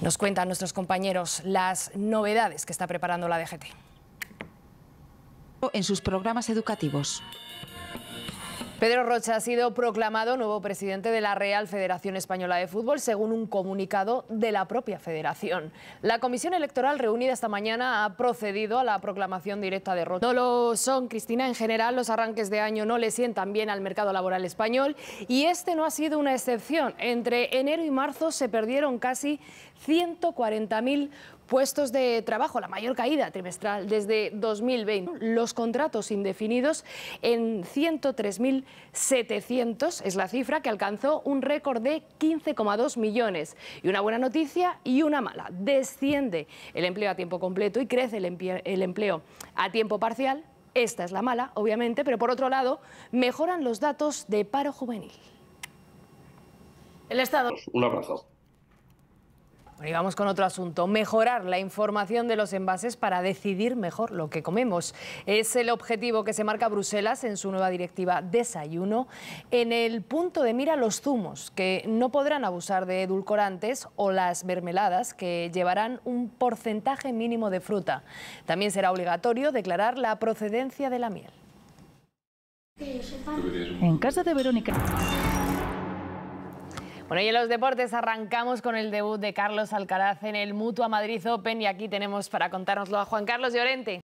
Nos cuentan nuestros compañeros las novedades que está preparando la DGT. En sus programas educativos. Pedro Rocha ha sido proclamado nuevo presidente de la Real Federación Española de Fútbol según un comunicado de la propia federación. La comisión electoral reunida esta mañana ha procedido a la proclamación directa de Rocha. No lo son, Cristina, en general los arranques de año no le sientan bien al mercado laboral español y este no ha sido una excepción. Entre enero y marzo se perdieron casi 140.000 Puestos de trabajo, la mayor caída trimestral desde 2020. Los contratos indefinidos en 103.700 es la cifra que alcanzó un récord de 15,2 millones. Y una buena noticia y una mala. Desciende el empleo a tiempo completo y crece el, empleo a tiempo parcial. Esta es la mala, obviamente, pero por otro lado, mejoran los datos de paro juvenil. El Estado. Un abrazo. Bueno, y vamos con otro asunto. Mejorar la información de los envases para decidir mejor lo que comemos. Es el objetivo que se marca Bruselas en su nueva directiva Desayuno. En el punto de mira los zumos, que no podrán abusar de edulcorantes o las mermeladas, que llevarán un porcentaje mínimo de fruta. También será obligatorio declarar la procedencia de la miel. En casa de Verónica. Bueno, y en los deportes arrancamos con el debut de Carlos Alcaraz en el Mutua Madrid Open y aquí tenemos para contárnoslo a Juan Carlos Llorente.